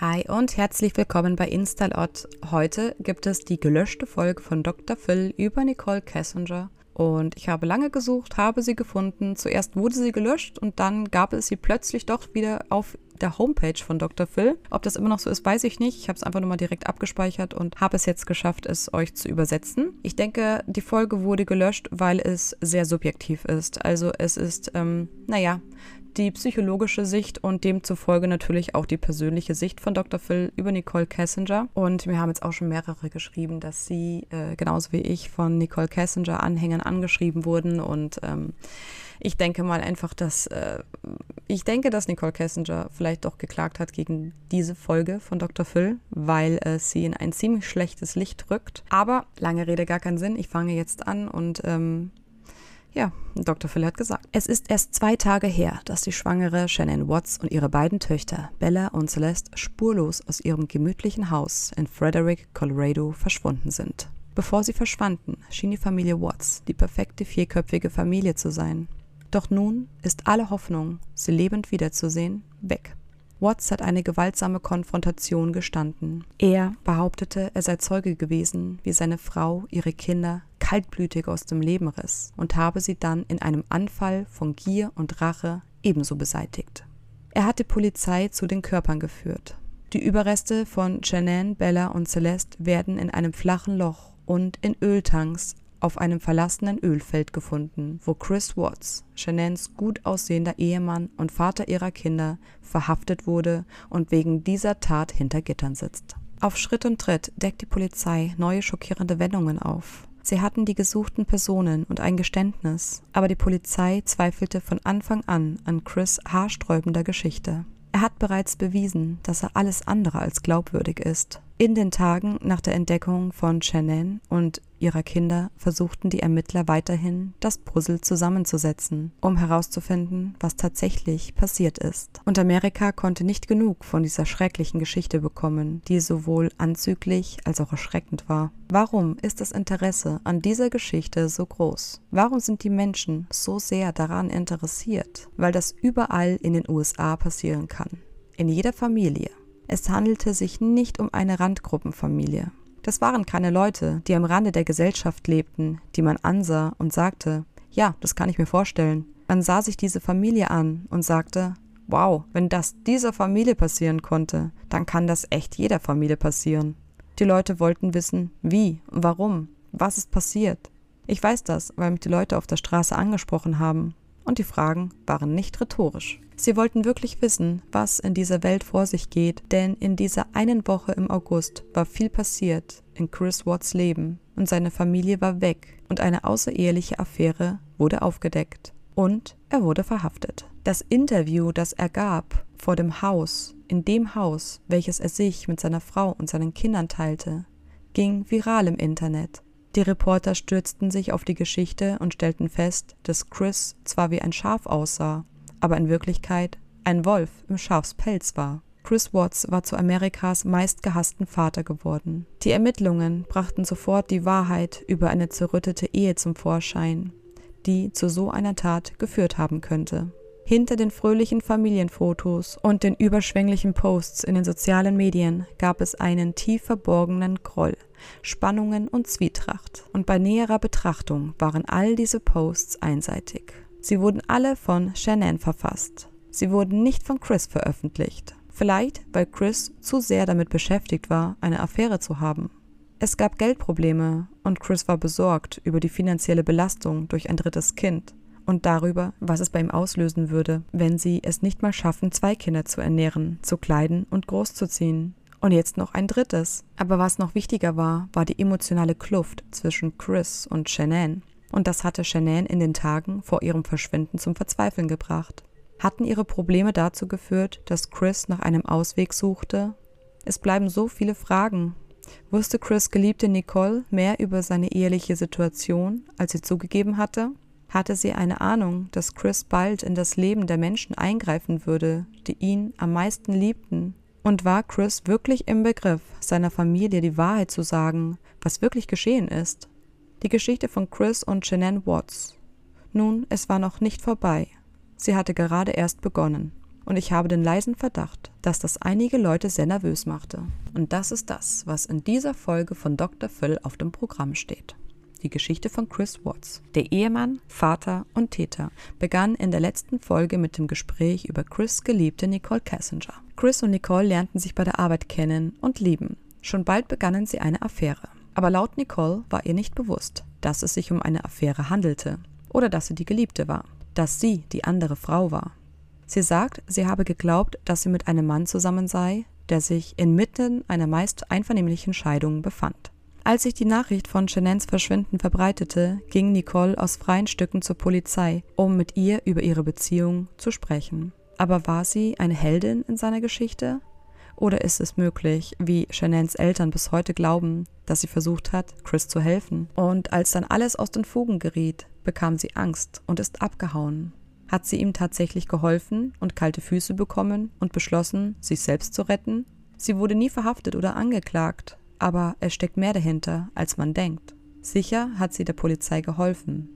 Hi und herzlich willkommen bei Instalot. Heute gibt es die gelöschte Folge von Dr. Phil über Nicole Kessinger. Und ich habe lange gesucht, habe sie gefunden. Zuerst wurde sie gelöscht und dann gab es sie plötzlich doch wieder auf der Homepage von Dr. Phil. Ob das immer noch so ist, weiß ich nicht. Ich habe es einfach nur mal direkt abgespeichert und habe es jetzt geschafft, es euch zu übersetzen. Ich denke, die Folge wurde gelöscht, weil es sehr subjektiv ist. Also es ist, ähm, naja, die psychologische Sicht und demzufolge natürlich auch die persönliche Sicht von Dr. Phil über Nicole Kessinger. Und mir haben jetzt auch schon mehrere geschrieben, dass sie äh, genauso wie ich von Nicole Kessinger-Anhängern angeschrieben wurden. Und ähm, ich denke mal einfach, dass äh, ich denke, dass Nicole Kessinger vielleicht doch geklagt hat gegen diese Folge von Dr. Phil, weil äh, sie in ein ziemlich schlechtes Licht rückt. Aber lange Rede, gar keinen Sinn. Ich fange jetzt an und ähm, ja, Dr. Phil hat gesagt. Es ist erst zwei Tage her, dass die schwangere Shannon Watts und ihre beiden Töchter Bella und Celeste spurlos aus ihrem gemütlichen Haus in Frederick, Colorado verschwunden sind. Bevor sie verschwanden, schien die Familie Watts die perfekte vierköpfige Familie zu sein. Doch nun ist alle Hoffnung, sie lebend wiederzusehen, weg. Watts hat eine gewaltsame Konfrontation gestanden. Er behauptete, er sei Zeuge gewesen, wie seine Frau ihre Kinder kaltblütig aus dem Leben riss und habe sie dann in einem Anfall von Gier und Rache ebenso beseitigt. Er hat die Polizei zu den Körpern geführt. Die Überreste von Janan, Bella und Celeste werden in einem flachen Loch und in Öltanks auf einem verlassenen Ölfeld gefunden, wo Chris Watts, Shannans gut aussehender Ehemann und Vater ihrer Kinder, verhaftet wurde und wegen dieser Tat hinter Gittern sitzt. Auf Schritt und Tritt deckt die Polizei neue schockierende Wendungen auf. Sie hatten die gesuchten Personen und ein Geständnis, aber die Polizei zweifelte von Anfang an an Chris haarsträubender Geschichte. Er hat bereits bewiesen, dass er alles andere als glaubwürdig ist. In den Tagen nach der Entdeckung von Shannon und ihrer Kinder versuchten die Ermittler weiterhin, das Puzzle zusammenzusetzen, um herauszufinden, was tatsächlich passiert ist. Und Amerika konnte nicht genug von dieser schrecklichen Geschichte bekommen, die sowohl anzüglich als auch erschreckend war. Warum ist das Interesse an dieser Geschichte so groß? Warum sind die Menschen so sehr daran interessiert? Weil das überall in den USA passieren kann. In jeder Familie es handelte sich nicht um eine Randgruppenfamilie. Das waren keine Leute, die am Rande der Gesellschaft lebten, die man ansah und sagte, ja, das kann ich mir vorstellen. Man sah sich diese Familie an und sagte, wow, wenn das dieser Familie passieren konnte, dann kann das echt jeder Familie passieren. Die Leute wollten wissen, wie, warum, was ist passiert. Ich weiß das, weil mich die Leute auf der Straße angesprochen haben. Und die Fragen waren nicht rhetorisch. Sie wollten wirklich wissen, was in dieser Welt vor sich geht, denn in dieser einen Woche im August war viel passiert in Chris Watts Leben und seine Familie war weg und eine außereheliche Affäre wurde aufgedeckt. Und er wurde verhaftet. Das Interview, das er gab vor dem Haus, in dem Haus, welches er sich mit seiner Frau und seinen Kindern teilte, ging viral im Internet. Die Reporter stürzten sich auf die Geschichte und stellten fest, dass Chris zwar wie ein Schaf aussah, aber in Wirklichkeit ein Wolf im Schafspelz war. Chris Watts war zu Amerikas meistgehassten Vater geworden. Die Ermittlungen brachten sofort die Wahrheit über eine zerrüttete Ehe zum Vorschein, die zu so einer Tat geführt haben könnte. Hinter den fröhlichen Familienfotos und den überschwänglichen Posts in den sozialen Medien gab es einen tief verborgenen Groll, Spannungen und Zwietracht. Und bei näherer Betrachtung waren all diese Posts einseitig. Sie wurden alle von Shannon verfasst. Sie wurden nicht von Chris veröffentlicht. Vielleicht, weil Chris zu sehr damit beschäftigt war, eine Affäre zu haben. Es gab Geldprobleme und Chris war besorgt über die finanzielle Belastung durch ein drittes Kind und darüber, was es bei ihm auslösen würde, wenn sie es nicht mal schaffen, zwei Kinder zu ernähren, zu kleiden und großzuziehen. Und jetzt noch ein drittes. Aber was noch wichtiger war, war die emotionale Kluft zwischen Chris und Shannon. Und das hatte Shanann in den Tagen vor ihrem Verschwinden zum Verzweifeln gebracht. Hatten ihre Probleme dazu geführt, dass Chris nach einem Ausweg suchte? Es bleiben so viele Fragen. Wusste Chris geliebte Nicole mehr über seine eheliche Situation, als sie zugegeben hatte? Hatte sie eine Ahnung, dass Chris bald in das Leben der Menschen eingreifen würde, die ihn am meisten liebten? Und war Chris wirklich im Begriff, seiner Familie die Wahrheit zu sagen, was wirklich geschehen ist? Die Geschichte von Chris und Shanann Watts. Nun, es war noch nicht vorbei. Sie hatte gerade erst begonnen. Und ich habe den leisen Verdacht, dass das einige Leute sehr nervös machte. Und das ist das, was in dieser Folge von Dr. Phil auf dem Programm steht. Die Geschichte von Chris Watts. Der Ehemann, Vater und Täter begann in der letzten Folge mit dem Gespräch über Chris' Geliebte Nicole Cassinger. Chris und Nicole lernten sich bei der Arbeit kennen und lieben. Schon bald begannen sie eine Affäre. Aber laut Nicole war ihr nicht bewusst, dass es sich um eine Affäre handelte oder dass sie die Geliebte war, dass sie die andere Frau war. Sie sagt, sie habe geglaubt, dass sie mit einem Mann zusammen sei, der sich inmitten einer meist einvernehmlichen Scheidung befand. Als sich die Nachricht von Chenans Verschwinden verbreitete, ging Nicole aus freien Stücken zur Polizei, um mit ihr über ihre Beziehung zu sprechen. Aber war sie eine Heldin in seiner Geschichte? Oder ist es möglich, wie Shanans Eltern bis heute glauben, dass sie versucht hat, Chris zu helfen? Und als dann alles aus den Fugen geriet, bekam sie Angst und ist abgehauen. Hat sie ihm tatsächlich geholfen und kalte Füße bekommen und beschlossen, sich selbst zu retten? Sie wurde nie verhaftet oder angeklagt, aber es steckt mehr dahinter, als man denkt. Sicher hat sie der Polizei geholfen.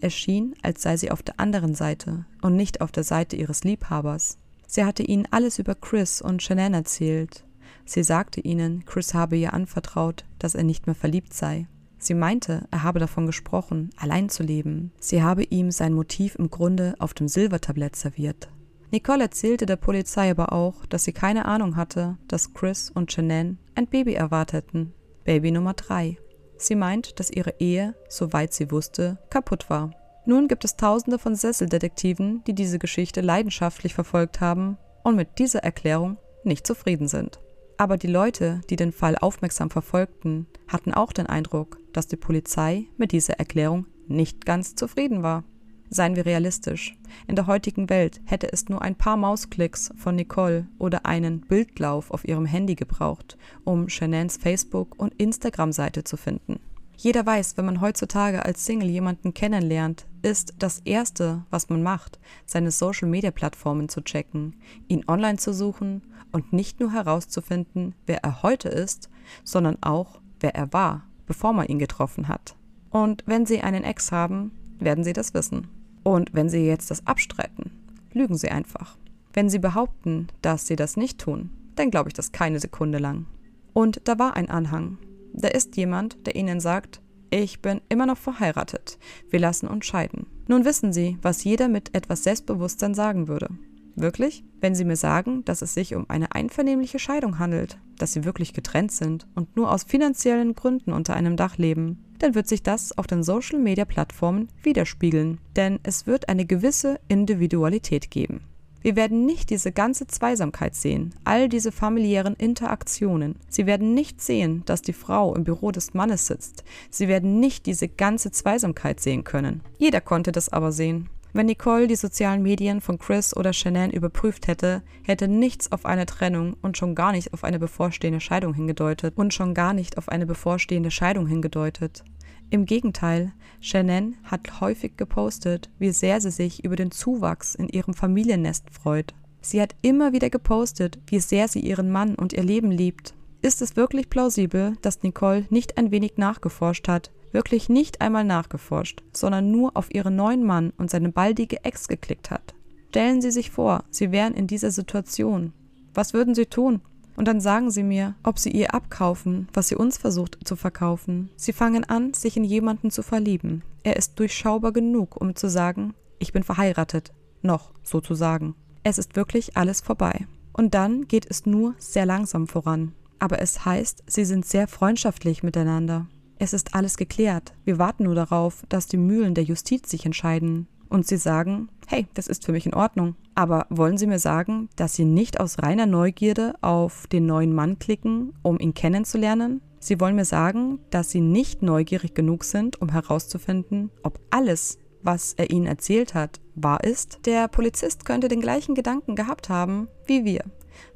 Es schien, als sei sie auf der anderen Seite und nicht auf der Seite ihres Liebhabers. Sie hatte ihnen alles über Chris und Shannon erzählt. Sie sagte ihnen, Chris habe ihr anvertraut, dass er nicht mehr verliebt sei. Sie meinte, er habe davon gesprochen, allein zu leben. Sie habe ihm sein Motiv im Grunde auf dem Silbertablett serviert. Nicole erzählte der Polizei aber auch, dass sie keine Ahnung hatte, dass Chris und Shannon ein Baby erwarteten. Baby Nummer 3. Sie meint, dass ihre Ehe, soweit sie wusste, kaputt war. Nun gibt es tausende von Sesseldetektiven, die diese Geschichte leidenschaftlich verfolgt haben und mit dieser Erklärung nicht zufrieden sind. Aber die Leute, die den Fall aufmerksam verfolgten, hatten auch den Eindruck, dass die Polizei mit dieser Erklärung nicht ganz zufrieden war. Seien wir realistisch. In der heutigen Welt hätte es nur ein paar Mausklicks von Nicole oder einen Bildlauf auf ihrem Handy gebraucht, um Shanans Facebook- und Instagram-Seite zu finden. Jeder weiß, wenn man heutzutage als Single jemanden kennenlernt, ist das Erste, was man macht, seine Social-Media-Plattformen zu checken, ihn online zu suchen und nicht nur herauszufinden, wer er heute ist, sondern auch, wer er war, bevor man ihn getroffen hat. Und wenn Sie einen Ex haben, werden Sie das wissen. Und wenn Sie jetzt das abstreiten, lügen Sie einfach. Wenn Sie behaupten, dass Sie das nicht tun, dann glaube ich das keine Sekunde lang. Und da war ein Anhang, da ist jemand, der ihnen sagt, ich bin immer noch verheiratet, wir lassen uns scheiden. Nun wissen Sie, was jeder mit etwas Selbstbewusstsein sagen würde. Wirklich? Wenn Sie mir sagen, dass es sich um eine einvernehmliche Scheidung handelt, dass Sie wirklich getrennt sind und nur aus finanziellen Gründen unter einem Dach leben, dann wird sich das auf den Social-Media-Plattformen widerspiegeln, denn es wird eine gewisse Individualität geben. Wir werden nicht diese ganze Zweisamkeit sehen, all diese familiären Interaktionen. Sie werden nicht sehen, dass die Frau im Büro des Mannes sitzt. Sie werden nicht diese ganze Zweisamkeit sehen können. Jeder konnte das aber sehen. Wenn Nicole die sozialen Medien von Chris oder Shannon überprüft hätte, hätte nichts auf eine Trennung und schon gar nicht auf eine bevorstehende Scheidung hingedeutet und schon gar nicht auf eine bevorstehende Scheidung hingedeutet. Im Gegenteil, Shannon hat häufig gepostet, wie sehr sie sich über den Zuwachs in ihrem Familiennest freut. Sie hat immer wieder gepostet, wie sehr sie ihren Mann und ihr Leben liebt. Ist es wirklich plausibel, dass Nicole nicht ein wenig nachgeforscht hat, wirklich nicht einmal nachgeforscht, sondern nur auf ihren neuen Mann und seine baldige Ex geklickt hat? Stellen Sie sich vor, Sie wären in dieser Situation. Was würden Sie tun? Und dann sagen sie mir, ob sie ihr abkaufen, was sie uns versucht zu verkaufen. Sie fangen an, sich in jemanden zu verlieben. Er ist durchschaubar genug, um zu sagen, ich bin verheiratet. Noch, sozusagen. Es ist wirklich alles vorbei. Und dann geht es nur sehr langsam voran. Aber es heißt, sie sind sehr freundschaftlich miteinander. Es ist alles geklärt. Wir warten nur darauf, dass die Mühlen der Justiz sich entscheiden und sie sagen, hey, das ist für mich in Ordnung. Aber wollen Sie mir sagen, dass Sie nicht aus reiner Neugierde auf den neuen Mann klicken, um ihn kennenzulernen? Sie wollen mir sagen, dass Sie nicht neugierig genug sind, um herauszufinden, ob alles, was er Ihnen erzählt hat, wahr ist? Der Polizist könnte den gleichen Gedanken gehabt haben wie wir.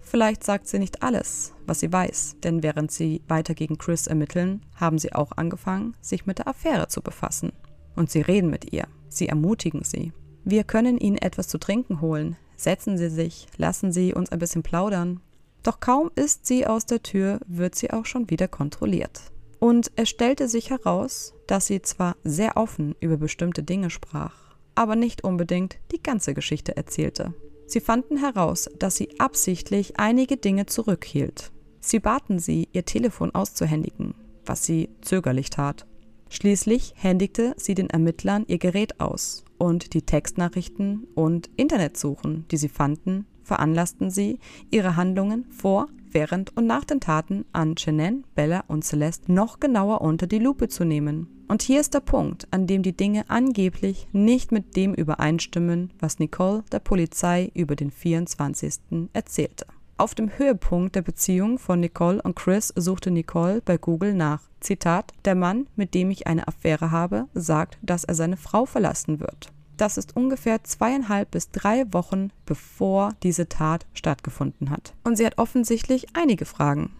Vielleicht sagt sie nicht alles, was sie weiß, denn während sie weiter gegen Chris ermitteln, haben sie auch angefangen, sich mit der Affäre zu befassen. Und sie reden mit ihr. Sie ermutigen sie. Wir können ihnen etwas zu trinken holen. Setzen Sie sich, lassen Sie uns ein bisschen plaudern. Doch kaum ist sie aus der Tür, wird sie auch schon wieder kontrolliert. Und es stellte sich heraus, dass sie zwar sehr offen über bestimmte Dinge sprach, aber nicht unbedingt die ganze Geschichte erzählte. Sie fanden heraus, dass sie absichtlich einige Dinge zurückhielt. Sie baten sie, ihr Telefon auszuhändigen, was sie zögerlich tat. Schließlich händigte sie den Ermittlern ihr Gerät aus und die Textnachrichten und Internetsuchen, die sie fanden, veranlassten sie, ihre Handlungen vor, während und nach den Taten an Chenin, Bella und Celeste noch genauer unter die Lupe zu nehmen. Und hier ist der Punkt, an dem die Dinge angeblich nicht mit dem übereinstimmen, was Nicole der Polizei über den 24. erzählte. Auf dem Höhepunkt der Beziehung von Nicole und Chris suchte Nicole bei Google nach. Zitat: Der Mann, mit dem ich eine Affäre habe, sagt, dass er seine Frau verlassen wird. Das ist ungefähr zweieinhalb bis drei Wochen, bevor diese Tat stattgefunden hat. Und sie hat offensichtlich einige Fragen.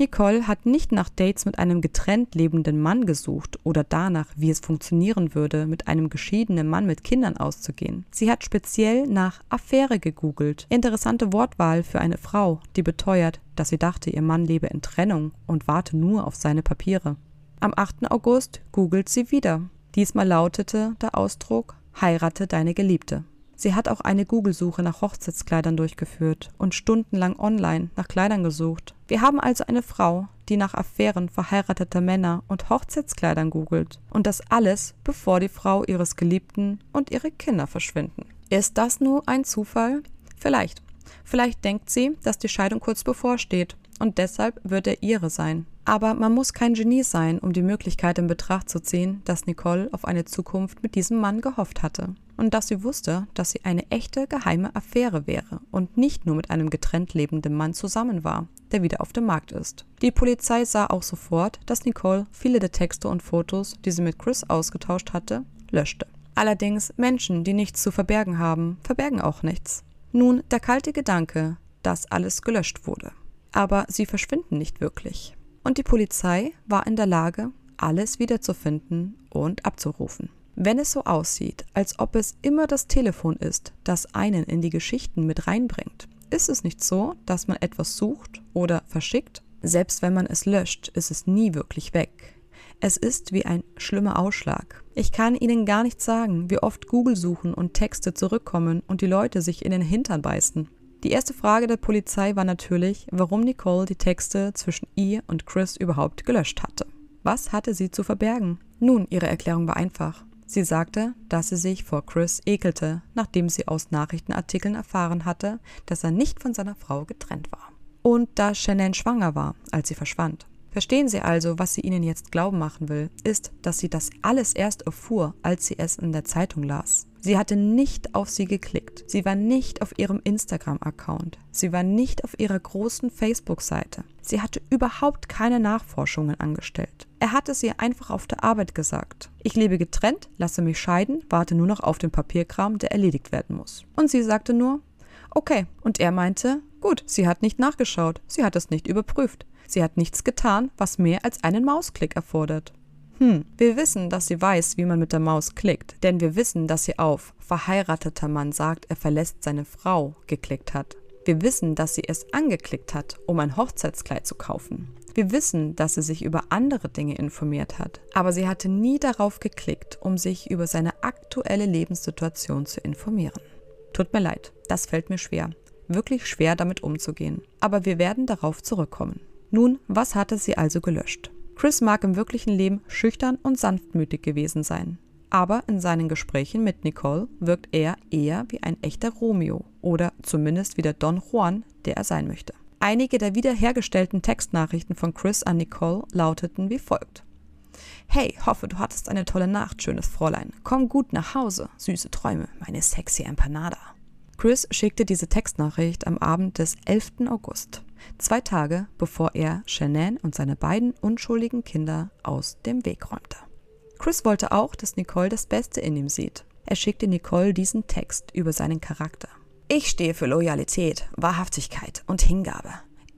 Nicole hat nicht nach Dates mit einem getrennt lebenden Mann gesucht oder danach, wie es funktionieren würde, mit einem geschiedenen Mann mit Kindern auszugehen. Sie hat speziell nach Affäre gegoogelt. Interessante Wortwahl für eine Frau, die beteuert, dass sie dachte, ihr Mann lebe in Trennung und warte nur auf seine Papiere. Am 8. August googelt sie wieder. Diesmal lautete der Ausdruck Heirate deine Geliebte. Sie hat auch eine Google-Suche nach Hochzeitskleidern durchgeführt und stundenlang online nach Kleidern gesucht. Wir haben also eine Frau, die nach Affären verheirateter Männer und Hochzeitskleidern googelt. Und das alles, bevor die Frau ihres Geliebten und ihre Kinder verschwinden. Ist das nur ein Zufall? Vielleicht. Vielleicht denkt sie, dass die Scheidung kurz bevorsteht und deshalb wird er ihre sein. Aber man muss kein Genie sein, um die Möglichkeit in Betracht zu ziehen, dass Nicole auf eine Zukunft mit diesem Mann gehofft hatte. Und dass sie wusste, dass sie eine echte geheime Affäre wäre und nicht nur mit einem getrennt lebenden Mann zusammen war, der wieder auf dem Markt ist. Die Polizei sah auch sofort, dass Nicole viele der Texte und Fotos, die sie mit Chris ausgetauscht hatte, löschte. Allerdings Menschen, die nichts zu verbergen haben, verbergen auch nichts. Nun der kalte Gedanke, dass alles gelöscht wurde aber sie verschwinden nicht wirklich. Und die Polizei war in der Lage, alles wiederzufinden und abzurufen. Wenn es so aussieht, als ob es immer das Telefon ist, das einen in die Geschichten mit reinbringt, ist es nicht so, dass man etwas sucht oder verschickt? Selbst wenn man es löscht, ist es nie wirklich weg. Es ist wie ein schlimmer Ausschlag. Ich kann Ihnen gar nicht sagen, wie oft Google suchen und Texte zurückkommen und die Leute sich in den Hintern beißen. Die erste Frage der Polizei war natürlich, warum Nicole die Texte zwischen ihr und Chris überhaupt gelöscht hatte. Was hatte sie zu verbergen? Nun, ihre Erklärung war einfach. Sie sagte, dass sie sich vor Chris ekelte, nachdem sie aus Nachrichtenartikeln erfahren hatte, dass er nicht von seiner Frau getrennt war. Und dass Shannon schwanger war, als sie verschwand. Verstehen Sie also, was sie Ihnen jetzt glauben machen will, ist, dass sie das alles erst erfuhr, als sie es in der Zeitung las. Sie hatte nicht auf sie geklickt. Sie war nicht auf ihrem Instagram-Account. Sie war nicht auf ihrer großen Facebook-Seite. Sie hatte überhaupt keine Nachforschungen angestellt. Er hatte sie einfach auf der Arbeit gesagt. Ich lebe getrennt, lasse mich scheiden, warte nur noch auf den Papierkram, der erledigt werden muss. Und sie sagte nur, okay. Und er meinte, gut, sie hat nicht nachgeschaut, sie hat es nicht überprüft. Sie hat nichts getan, was mehr als einen Mausklick erfordert. Hm, wir wissen, dass sie weiß, wie man mit der Maus klickt, denn wir wissen, dass sie auf verheirateter Mann sagt, er verlässt seine Frau geklickt hat. Wir wissen, dass sie es angeklickt hat, um ein Hochzeitskleid zu kaufen. Wir wissen, dass sie sich über andere Dinge informiert hat, aber sie hatte nie darauf geklickt, um sich über seine aktuelle Lebenssituation zu informieren. Tut mir leid, das fällt mir schwer, wirklich schwer damit umzugehen, aber wir werden darauf zurückkommen. Nun, was hatte sie also gelöscht? Chris mag im wirklichen Leben schüchtern und sanftmütig gewesen sein. Aber in seinen Gesprächen mit Nicole wirkt er eher wie ein echter Romeo oder zumindest wie der Don Juan, der er sein möchte. Einige der wiederhergestellten Textnachrichten von Chris an Nicole lauteten wie folgt. Hey, hoffe, du hattest eine tolle Nacht, schönes Fräulein. Komm gut nach Hause, süße Träume, meine sexy Empanada. Chris schickte diese Textnachricht am Abend des 11. August zwei Tage bevor er Shannon und seine beiden unschuldigen Kinder aus dem Weg räumte. Chris wollte auch, dass Nicole das Beste in ihm sieht. Er schickte Nicole diesen Text über seinen Charakter. Ich stehe für Loyalität, Wahrhaftigkeit und Hingabe.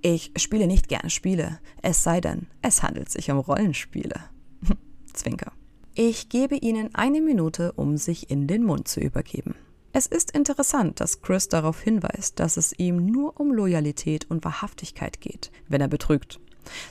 Ich spiele nicht gerne Spiele, es sei denn, es handelt sich um Rollenspiele. Zwinker. Ich gebe Ihnen eine Minute, um sich in den Mund zu übergeben. Es ist interessant, dass Chris darauf hinweist, dass es ihm nur um Loyalität und Wahrhaftigkeit geht, wenn er betrügt.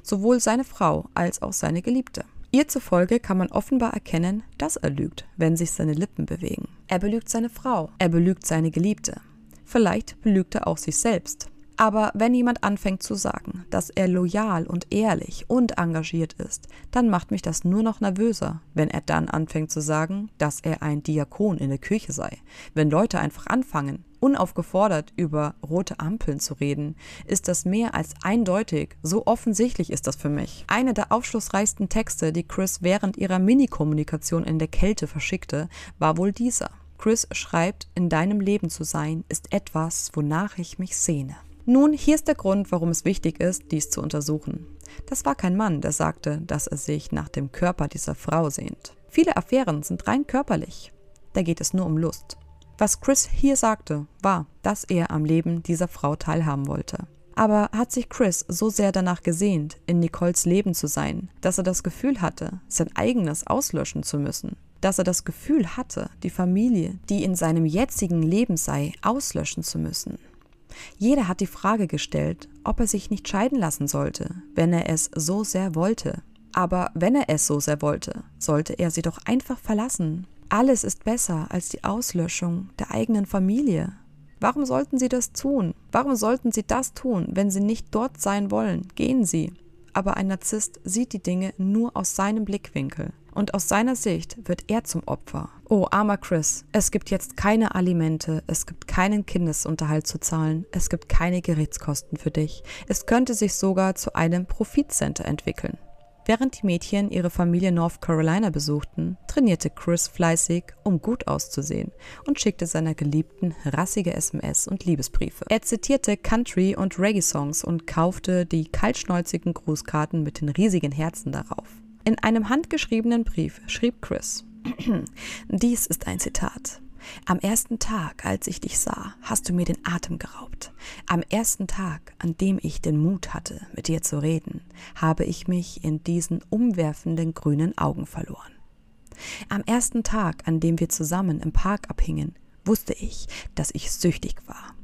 Sowohl seine Frau als auch seine Geliebte. Ihr zufolge kann man offenbar erkennen, dass er lügt, wenn sich seine Lippen bewegen. Er belügt seine Frau, er belügt seine Geliebte. Vielleicht belügt er auch sich selbst. Aber wenn jemand anfängt zu sagen, dass er loyal und ehrlich und engagiert ist, dann macht mich das nur noch nervöser, wenn er dann anfängt zu sagen, dass er ein Diakon in der Kirche sei. Wenn Leute einfach anfangen, unaufgefordert über rote Ampeln zu reden, ist das mehr als eindeutig. So offensichtlich ist das für mich. Einer der aufschlussreichsten Texte, die Chris während ihrer Mini-Kommunikation in der Kälte verschickte, war wohl dieser. Chris schreibt, in deinem Leben zu sein, ist etwas, wonach ich mich sehne. Nun, hier ist der Grund, warum es wichtig ist, dies zu untersuchen. Das war kein Mann, der sagte, dass er sich nach dem Körper dieser Frau sehnt. Viele Affären sind rein körperlich. Da geht es nur um Lust. Was Chris hier sagte, war, dass er am Leben dieser Frau teilhaben wollte. Aber hat sich Chris so sehr danach gesehnt, in Nicoles Leben zu sein, dass er das Gefühl hatte, sein eigenes auslöschen zu müssen? Dass er das Gefühl hatte, die Familie, die in seinem jetzigen Leben sei, auslöschen zu müssen? Jeder hat die Frage gestellt, ob er sich nicht scheiden lassen sollte, wenn er es so sehr wollte. Aber wenn er es so sehr wollte, sollte er sie doch einfach verlassen. Alles ist besser als die Auslöschung der eigenen Familie. Warum sollten sie das tun? Warum sollten sie das tun, wenn sie nicht dort sein wollen? Gehen sie. Aber ein Narzisst sieht die Dinge nur aus seinem Blickwinkel. Und aus seiner Sicht wird er zum Opfer. Oh, armer Chris, es gibt jetzt keine Alimente, es gibt keinen Kindesunterhalt zu zahlen, es gibt keine Gerichtskosten für dich. Es könnte sich sogar zu einem Profitcenter entwickeln. Während die Mädchen ihre Familie North Carolina besuchten, trainierte Chris fleißig, um gut auszusehen und schickte seiner Geliebten rassige SMS und Liebesbriefe. Er zitierte Country- und Reggae-Songs und kaufte die kaltschnäuzigen Grußkarten mit den riesigen Herzen darauf. In einem handgeschriebenen Brief schrieb Chris, Dies ist ein Zitat. Am ersten Tag, als ich dich sah, hast du mir den Atem geraubt. Am ersten Tag, an dem ich den Mut hatte, mit dir zu reden, habe ich mich in diesen umwerfenden grünen Augen verloren. Am ersten Tag, an dem wir zusammen im Park abhingen, wusste ich, dass ich süchtig war.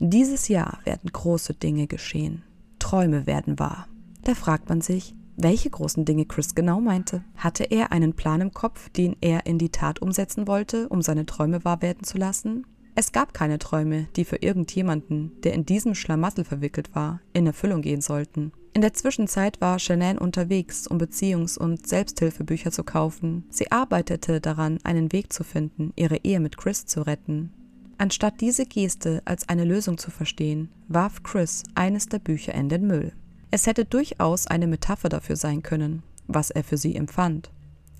Dieses Jahr werden große Dinge geschehen. Träume werden wahr. Da fragt man sich, welche großen Dinge Chris genau meinte. Hatte er einen Plan im Kopf, den er in die Tat umsetzen wollte, um seine Träume wahr werden zu lassen? Es gab keine Träume, die für irgendjemanden, der in diesem Schlamassel verwickelt war, in Erfüllung gehen sollten. In der Zwischenzeit war Shanann unterwegs, um Beziehungs- und Selbsthilfebücher zu kaufen. Sie arbeitete daran, einen Weg zu finden, ihre Ehe mit Chris zu retten. Anstatt diese Geste als eine Lösung zu verstehen, warf Chris eines der Bücher in den Müll. Es hätte durchaus eine Metapher dafür sein können, was er für sie empfand.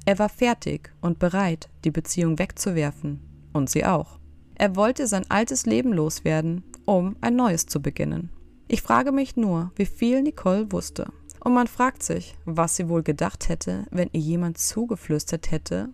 Er war fertig und bereit, die Beziehung wegzuwerfen, und sie auch. Er wollte sein altes Leben loswerden, um ein neues zu beginnen. Ich frage mich nur, wie viel Nicole wusste. Und man fragt sich, was sie wohl gedacht hätte, wenn ihr jemand zugeflüstert hätte,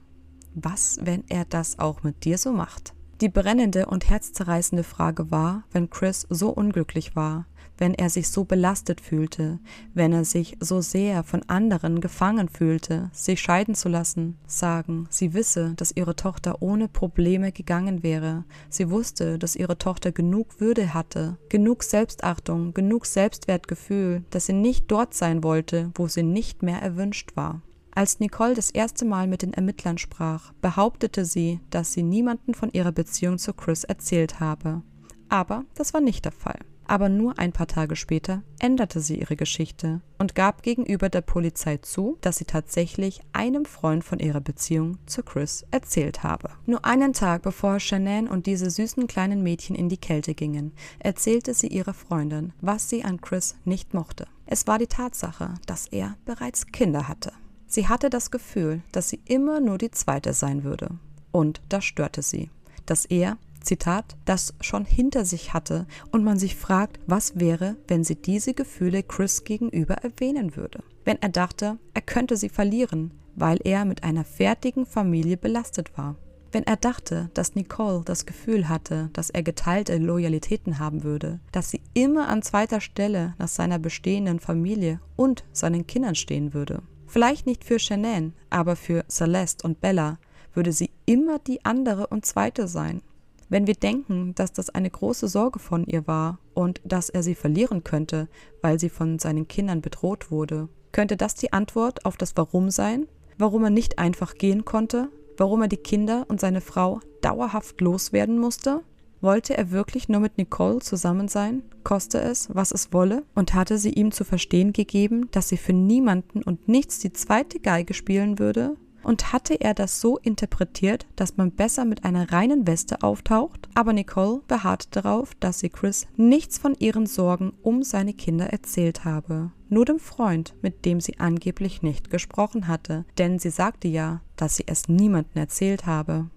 was, wenn er das auch mit dir so macht? Die brennende und herzzerreißende Frage war, wenn Chris so unglücklich war, wenn er sich so belastet fühlte, wenn er sich so sehr von anderen gefangen fühlte, sich scheiden zu lassen, sagen, sie wisse, dass ihre Tochter ohne Probleme gegangen wäre, sie wusste, dass ihre Tochter genug Würde hatte, genug Selbstachtung, genug Selbstwertgefühl, dass sie nicht dort sein wollte, wo sie nicht mehr erwünscht war. Als Nicole das erste Mal mit den Ermittlern sprach, behauptete sie, dass sie niemanden von ihrer Beziehung zu Chris erzählt habe. Aber das war nicht der Fall. Aber nur ein paar Tage später änderte sie ihre Geschichte und gab gegenüber der Polizei zu, dass sie tatsächlich einem Freund von ihrer Beziehung zu Chris erzählt habe. Nur einen Tag bevor Shanann und diese süßen kleinen Mädchen in die Kälte gingen, erzählte sie ihrer Freundin, was sie an Chris nicht mochte. Es war die Tatsache, dass er bereits Kinder hatte. Sie hatte das Gefühl, dass sie immer nur die Zweite sein würde. Und das störte sie, dass er, Zitat, das schon hinter sich hatte und man sich fragt, was wäre, wenn sie diese Gefühle Chris gegenüber erwähnen würde. Wenn er dachte, er könnte sie verlieren, weil er mit einer fertigen Familie belastet war. Wenn er dachte, dass Nicole das Gefühl hatte, dass er geteilte Loyalitäten haben würde, dass sie immer an zweiter Stelle nach seiner bestehenden Familie und seinen Kindern stehen würde. Vielleicht nicht für Shanann, aber für Celeste und Bella würde sie immer die andere und zweite sein. Wenn wir denken, dass das eine große Sorge von ihr war und dass er sie verlieren könnte, weil sie von seinen Kindern bedroht wurde, könnte das die Antwort auf das Warum sein? Warum er nicht einfach gehen konnte? Warum er die Kinder und seine Frau dauerhaft loswerden musste? Wollte er wirklich nur mit Nicole zusammen sein, koste es, was es wolle, und hatte sie ihm zu verstehen gegeben, dass sie für niemanden und nichts die zweite Geige spielen würde? Und hatte er das so interpretiert, dass man besser mit einer reinen Weste auftaucht? Aber Nicole beharrte darauf, dass sie Chris nichts von ihren Sorgen um seine Kinder erzählt habe. Nur dem Freund, mit dem sie angeblich nicht gesprochen hatte, denn sie sagte ja, dass sie es niemandem erzählt habe.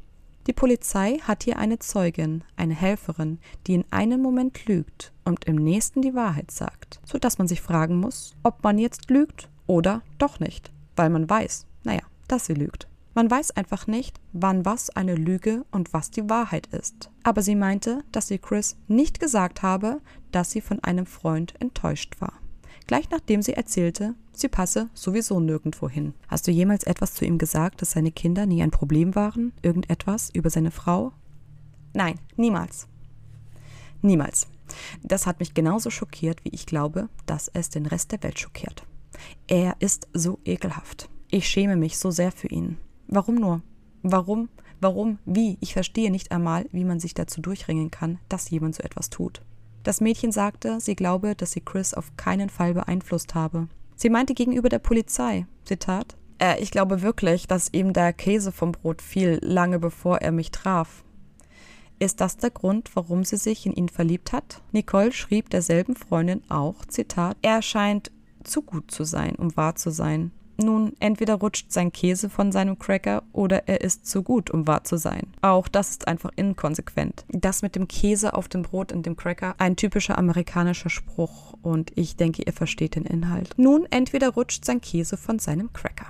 Die Polizei hat hier eine Zeugin, eine Helferin, die in einem Moment lügt und im nächsten die Wahrheit sagt, sodass man sich fragen muss, ob man jetzt lügt oder doch nicht, weil man weiß, naja, dass sie lügt. Man weiß einfach nicht, wann was eine Lüge und was die Wahrheit ist. Aber sie meinte, dass sie Chris nicht gesagt habe, dass sie von einem Freund enttäuscht war gleich nachdem sie erzählte, sie passe sowieso nirgendwo hin. Hast du jemals etwas zu ihm gesagt, dass seine Kinder nie ein Problem waren? Irgendetwas über seine Frau? Nein, niemals. Niemals. Das hat mich genauso schockiert, wie ich glaube, dass es den Rest der Welt schockiert. Er ist so ekelhaft. Ich schäme mich so sehr für ihn. Warum nur? Warum? Warum? Wie? Ich verstehe nicht einmal, wie man sich dazu durchringen kann, dass jemand so etwas tut. Das Mädchen sagte, sie glaube, dass sie Chris auf keinen Fall beeinflusst habe. Sie meinte gegenüber der Polizei, Zitat, äh, ich glaube wirklich, dass ihm der Käse vom Brot fiel, lange bevor er mich traf. Ist das der Grund, warum sie sich in ihn verliebt hat? Nicole schrieb derselben Freundin auch, Zitat, er scheint zu gut zu sein, um wahr zu sein. Nun, entweder rutscht sein Käse von seinem Cracker oder er ist zu gut, um wahr zu sein. Auch das ist einfach inkonsequent. Das mit dem Käse auf dem Brot und dem Cracker, ein typischer amerikanischer Spruch und ich denke, ihr versteht den Inhalt. Nun, entweder rutscht sein Käse von seinem Cracker.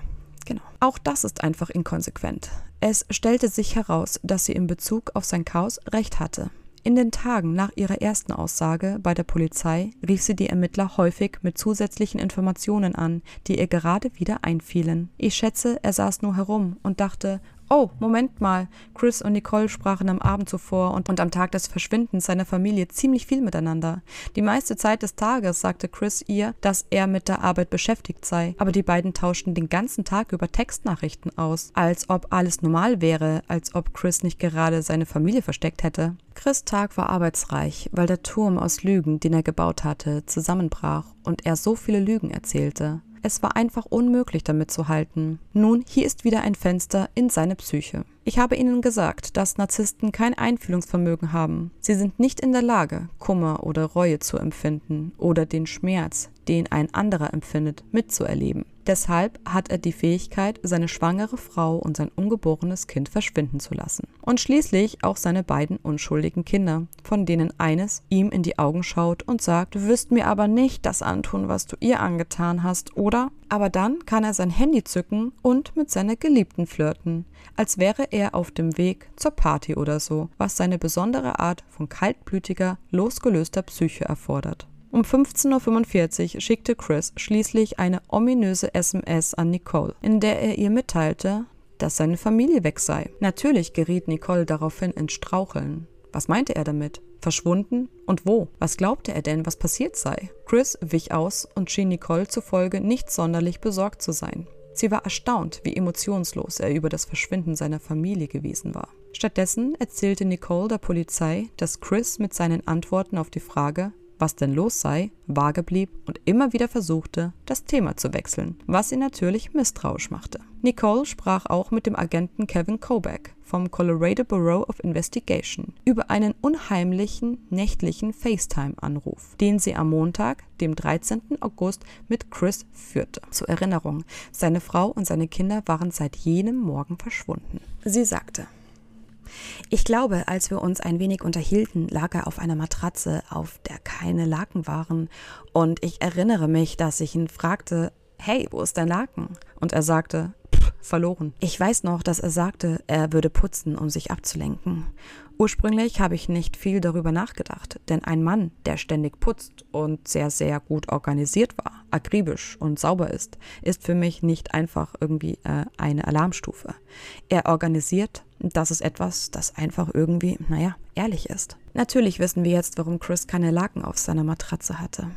Genau. Auch das ist einfach inkonsequent. Es stellte sich heraus, dass sie in Bezug auf sein Chaos recht hatte. In den Tagen nach ihrer ersten Aussage bei der Polizei rief sie die Ermittler häufig mit zusätzlichen Informationen an, die ihr gerade wieder einfielen. Ich schätze, er saß nur herum und dachte Oh, Moment mal. Chris und Nicole sprachen am Abend zuvor und, und am Tag des Verschwindens seiner Familie ziemlich viel miteinander. Die meiste Zeit des Tages sagte Chris ihr, dass er mit der Arbeit beschäftigt sei, aber die beiden tauschten den ganzen Tag über Textnachrichten aus, als ob alles normal wäre, als ob Chris nicht gerade seine Familie versteckt hätte. Chris Tag war arbeitsreich, weil der Turm aus Lügen, den er gebaut hatte, zusammenbrach und er so viele Lügen erzählte es war einfach unmöglich damit zu halten. Nun, hier ist wieder ein Fenster in seine Psyche. Ich habe Ihnen gesagt, dass Narzissten kein Einfühlungsvermögen haben. Sie sind nicht in der Lage, Kummer oder Reue zu empfinden oder den Schmerz, den ein anderer empfindet, mitzuerleben. Deshalb hat er die Fähigkeit, seine schwangere Frau und sein ungeborenes Kind verschwinden zu lassen. Und schließlich auch seine beiden unschuldigen Kinder, von denen eines ihm in die Augen schaut und sagt, du wirst mir aber nicht das antun, was du ihr angetan hast, oder? Aber dann kann er sein Handy zücken und mit seiner Geliebten flirten, als wäre er auf dem Weg zur Party oder so, was seine besondere Art von kaltblütiger, losgelöster Psyche erfordert. Um 15.45 Uhr schickte Chris schließlich eine ominöse SMS an Nicole, in der er ihr mitteilte, dass seine Familie weg sei. Natürlich geriet Nicole daraufhin in Straucheln. Was meinte er damit? Verschwunden? Und wo? Was glaubte er denn, was passiert sei? Chris wich aus und schien Nicole zufolge nicht sonderlich besorgt zu sein. Sie war erstaunt, wie emotionslos er über das Verschwinden seiner Familie gewesen war. Stattdessen erzählte Nicole der Polizei, dass Chris mit seinen Antworten auf die Frage, was denn los sei, vage blieb und immer wieder versuchte, das Thema zu wechseln, was ihn natürlich misstrauisch machte. Nicole sprach auch mit dem Agenten Kevin Kobeck vom Colorado Bureau of Investigation über einen unheimlichen nächtlichen FaceTime-Anruf, den sie am Montag, dem 13. August, mit Chris führte. Zur Erinnerung, seine Frau und seine Kinder waren seit jenem Morgen verschwunden. Sie sagte, ich glaube, als wir uns ein wenig unterhielten, lag er auf einer Matratze, auf der keine Laken waren, und ich erinnere mich, dass ich ihn fragte, hey, wo ist dein Laken? Und er sagte, Pff, verloren. Ich weiß noch, dass er sagte, er würde putzen, um sich abzulenken. Ursprünglich habe ich nicht viel darüber nachgedacht, denn ein Mann, der ständig putzt und sehr, sehr gut organisiert war, akribisch und sauber ist, ist für mich nicht einfach irgendwie äh, eine Alarmstufe. Er organisiert, das ist etwas, das einfach irgendwie, naja, ehrlich ist. Natürlich wissen wir jetzt, warum Chris keine Laken auf seiner Matratze hatte.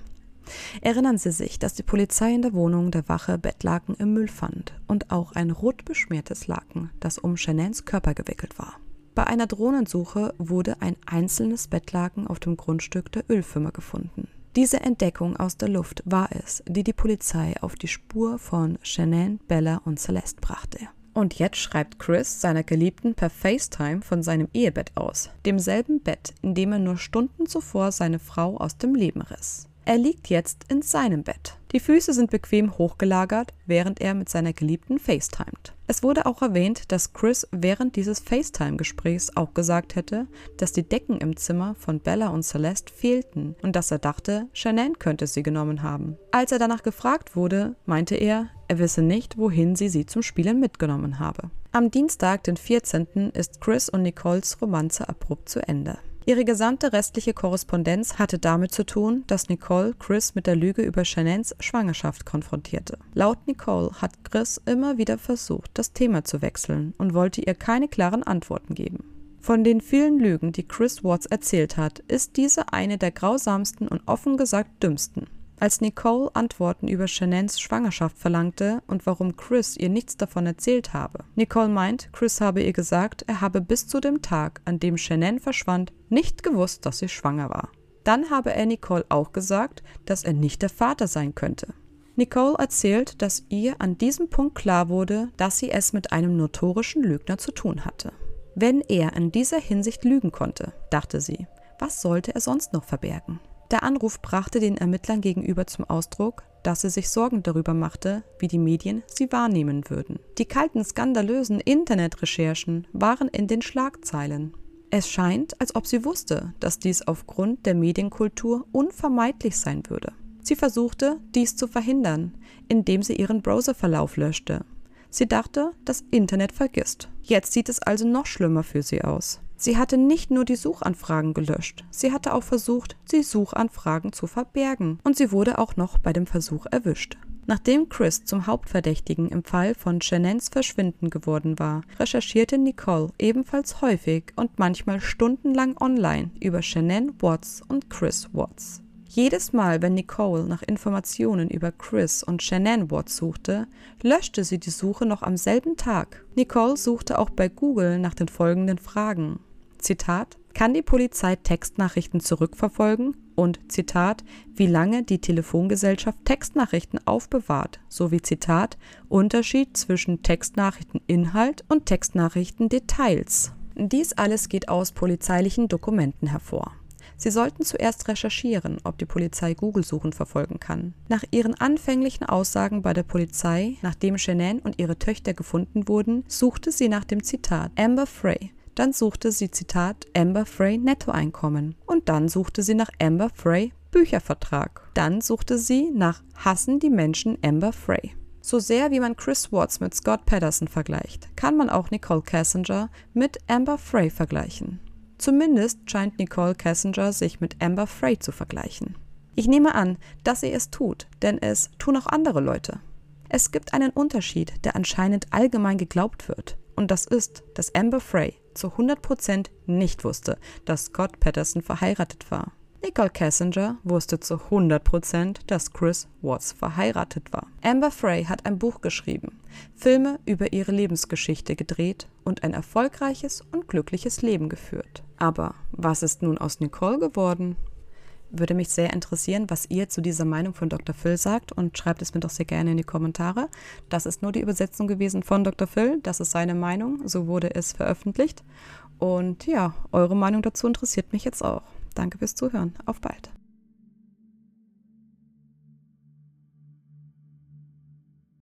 Erinnern Sie sich, dass die Polizei in der Wohnung der Wache Bettlaken im Müll fand und auch ein rot beschmiertes Laken, das um Chanels Körper gewickelt war. Bei einer Drohnensuche wurde ein einzelnes Bettlaken auf dem Grundstück der Ölfirma gefunden. Diese Entdeckung aus der Luft war es, die die Polizei auf die Spur von Shannon, Bella und Celeste brachte. Und jetzt schreibt Chris seiner Geliebten per FaceTime von seinem Ehebett aus, demselben Bett, in dem er nur Stunden zuvor seine Frau aus dem Leben riss. Er liegt jetzt in seinem Bett. Die Füße sind bequem hochgelagert, während er mit seiner Geliebten FaceTimet. Es wurde auch erwähnt, dass Chris während dieses FaceTime-Gesprächs auch gesagt hätte, dass die Decken im Zimmer von Bella und Celeste fehlten und dass er dachte, Shanann könnte sie genommen haben. Als er danach gefragt wurde, meinte er, er wisse nicht, wohin sie sie zum Spielen mitgenommen habe. Am Dienstag, den 14., ist Chris und Nicoles Romanze abrupt zu Ende. Ihre gesamte restliche Korrespondenz hatte damit zu tun, dass Nicole Chris mit der Lüge über Shanans Schwangerschaft konfrontierte. Laut Nicole hat Chris immer wieder versucht, das Thema zu wechseln und wollte ihr keine klaren Antworten geben. Von den vielen Lügen, die Chris Watts erzählt hat, ist diese eine der grausamsten und offen gesagt dümmsten. Als Nicole Antworten über Shanans Schwangerschaft verlangte und warum Chris ihr nichts davon erzählt habe. Nicole meint, Chris habe ihr gesagt, er habe bis zu dem Tag, an dem Shannon verschwand, nicht gewusst, dass sie schwanger war. Dann habe er Nicole auch gesagt, dass er nicht der Vater sein könnte. Nicole erzählt, dass ihr an diesem Punkt klar wurde, dass sie es mit einem notorischen Lügner zu tun hatte. Wenn er in dieser Hinsicht lügen konnte, dachte sie, was sollte er sonst noch verbergen? Der Anruf brachte den Ermittlern gegenüber zum Ausdruck, dass sie sich Sorgen darüber machte, wie die Medien sie wahrnehmen würden. Die kalten, skandalösen Internetrecherchen waren in den Schlagzeilen. Es scheint, als ob sie wusste, dass dies aufgrund der Medienkultur unvermeidlich sein würde. Sie versuchte, dies zu verhindern, indem sie ihren Browserverlauf löschte. Sie dachte, das Internet vergisst. Jetzt sieht es also noch schlimmer für sie aus. Sie hatte nicht nur die Suchanfragen gelöscht, sie hatte auch versucht, die Suchanfragen zu verbergen. Und sie wurde auch noch bei dem Versuch erwischt. Nachdem Chris zum Hauptverdächtigen im Fall von Shannons Verschwinden geworden war, recherchierte Nicole ebenfalls häufig und manchmal stundenlang online über Shannon Watts und Chris Watts. Jedes Mal, wenn Nicole nach Informationen über Chris und Shannon Watts suchte, löschte sie die Suche noch am selben Tag. Nicole suchte auch bei Google nach den folgenden Fragen. Zitat, kann die Polizei Textnachrichten zurückverfolgen und Zitat, wie lange die Telefongesellschaft Textnachrichten aufbewahrt, sowie Zitat, Unterschied zwischen Textnachrichteninhalt und Textnachrichtendetails. Dies alles geht aus polizeilichen Dokumenten hervor. Sie sollten zuerst recherchieren, ob die Polizei Google-Suchen verfolgen kann. Nach ihren anfänglichen Aussagen bei der Polizei, nachdem Shannon und ihre Töchter gefunden wurden, suchte sie nach dem Zitat Amber Frey, dann suchte sie, Zitat, Amber Frey Nettoeinkommen. Und dann suchte sie nach Amber Frey Büchervertrag. Dann suchte sie nach Hassen die Menschen Amber Frey. So sehr wie man Chris Watts mit Scott Patterson vergleicht, kann man auch Nicole Cassinger mit Amber Frey vergleichen. Zumindest scheint Nicole Cassinger sich mit Amber Frey zu vergleichen. Ich nehme an, dass sie es tut, denn es tun auch andere Leute. Es gibt einen Unterschied, der anscheinend allgemein geglaubt wird, und das ist, dass Amber Frey zu 100% nicht wusste, dass Scott Patterson verheiratet war. Nicole Cassinger wusste zu 100%, dass Chris Watts verheiratet war. Amber Frey hat ein Buch geschrieben, Filme über ihre Lebensgeschichte gedreht und ein erfolgreiches und glückliches Leben geführt. Aber was ist nun aus Nicole geworden? würde mich sehr interessieren, was ihr zu dieser Meinung von Dr. Phil sagt und schreibt es mir doch sehr gerne in die Kommentare. Das ist nur die Übersetzung gewesen von Dr. Phil, das ist seine Meinung, so wurde es veröffentlicht. Und ja, eure Meinung dazu interessiert mich jetzt auch. Danke fürs Zuhören. Auf bald.